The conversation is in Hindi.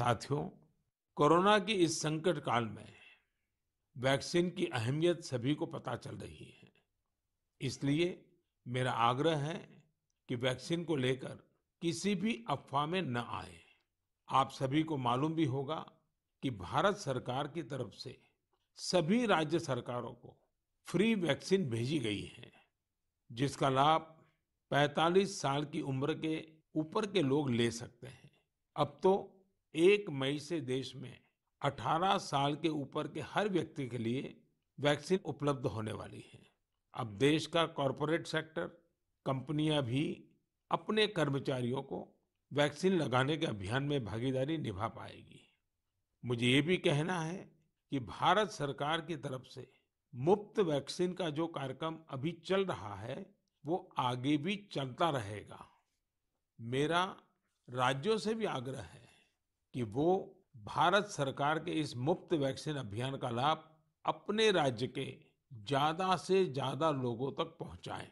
साथियों कोरोना के इस संकट काल में वैक्सीन की अहमियत सभी को पता चल रही है इसलिए मेरा आग्रह है कि वैक्सीन को लेकर किसी भी अफवाह में न आए आप सभी को मालूम भी होगा कि भारत सरकार की तरफ से सभी राज्य सरकारों को फ्री वैक्सीन भेजी गई है जिसका लाभ 45 साल की उम्र के ऊपर के लोग ले सकते हैं अब तो एक मई से देश में 18 साल के ऊपर के हर व्यक्ति के लिए वैक्सीन उपलब्ध होने वाली है अब देश का कॉरपोरेट सेक्टर कंपनियां भी अपने कर्मचारियों को वैक्सीन लगाने के अभियान में भागीदारी निभा पाएगी मुझे ये भी कहना है कि भारत सरकार की तरफ से मुफ्त वैक्सीन का जो कार्यक्रम अभी चल रहा है वो आगे भी चलता रहेगा मेरा राज्यों से भी आग्रह है कि वो भारत सरकार के इस मुफ्त वैक्सीन अभियान का लाभ अपने राज्य के ज्यादा से ज्यादा लोगों तक पहुंचाएं